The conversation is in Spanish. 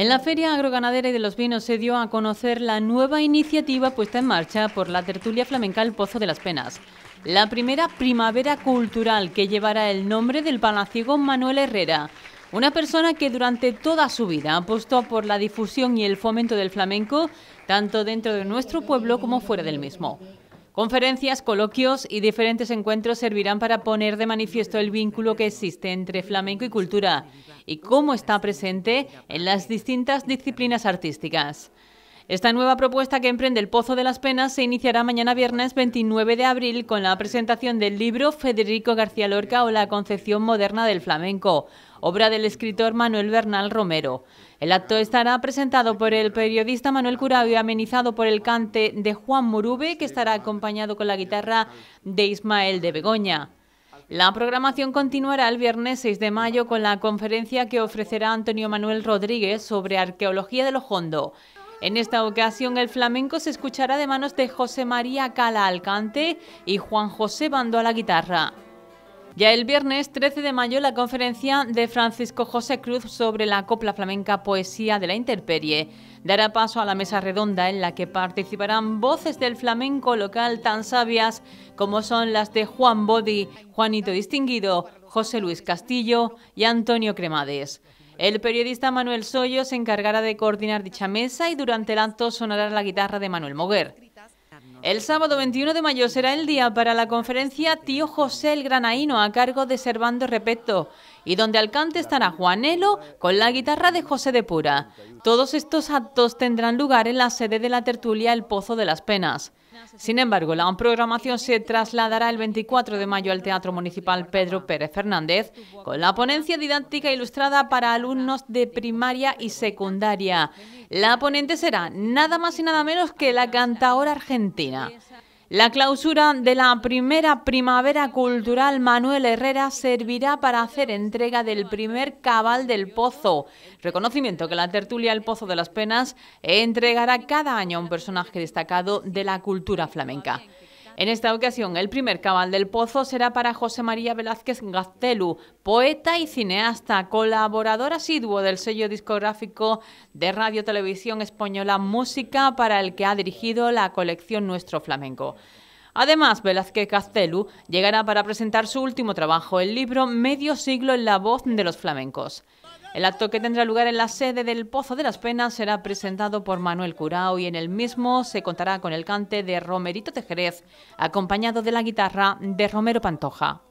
En la Feria Agroganadera y de los Vinos se dio a conocer la nueva iniciativa puesta en marcha por la tertulia flamenca El Pozo de las Penas. La primera primavera cultural que llevará el nombre del palaciego Manuel Herrera. Una persona que durante toda su vida apostó por la difusión y el fomento del flamenco, tanto dentro de nuestro pueblo como fuera del mismo. Conferencias, coloquios y diferentes encuentros servirán para poner de manifiesto el vínculo que existe entre flamenco y cultura y cómo está presente en las distintas disciplinas artísticas. Esta nueva propuesta que emprende el Pozo de las Penas se iniciará mañana viernes 29 de abril con la presentación del libro Federico García Lorca o la concepción moderna del flamenco, obra del escritor Manuel Bernal Romero. El acto estará presentado por el periodista Manuel Curado y amenizado por el cante de Juan Morube... que estará acompañado con la guitarra de Ismael de Begoña. La programación continuará el viernes 6 de mayo con la conferencia que ofrecerá Antonio Manuel Rodríguez sobre arqueología de Lojondo. En esta ocasión el flamenco se escuchará de manos de José María Cala Alcante y Juan José Bando a la guitarra. Ya el viernes 13 de mayo, la conferencia de Francisco José Cruz sobre la copla flamenca Poesía de la Interperie dará paso a la mesa redonda en la que participarán voces del flamenco local tan sabias como son las de Juan Bodi, Juanito Distinguido, José Luis Castillo y Antonio Cremades. El periodista Manuel Sollo se encargará de coordinar dicha mesa y durante el acto sonará la guitarra de Manuel Moguer. El sábado 21 de mayo será el día para la conferencia Tío José el Granaino a cargo de Servando Repeto y donde al cante estará Juanelo con la guitarra de José de Pura. Todos estos actos tendrán lugar en la sede de la tertulia El Pozo de las Penas. Sin embargo, la programación se trasladará el 24 de mayo al Teatro Municipal Pedro Pérez Fernández con la ponencia didáctica ilustrada para alumnos de primaria y secundaria. La ponente será nada más y nada menos que la cantaora argentina la clausura de la primera primavera cultural Manuel Herrera servirá para hacer entrega del primer cabal del pozo, reconocimiento que la tertulia El Pozo de las Penas entregará cada año a un personaje destacado de la cultura flamenca. En esta ocasión, el primer cabal del pozo será para José María Velázquez Gaztelu, poeta y cineasta, colaborador asiduo del sello discográfico de Radio Televisión Española Música, para el que ha dirigido la colección Nuestro Flamenco. Además, Velázquez Gaztelu llegará para presentar su último trabajo, el libro Medio siglo en la voz de los flamencos. El acto que tendrá lugar en la sede del Pozo de las Penas será presentado por Manuel Curao y en el mismo se contará con el cante de Romerito Tejerez, acompañado de la guitarra de Romero Pantoja.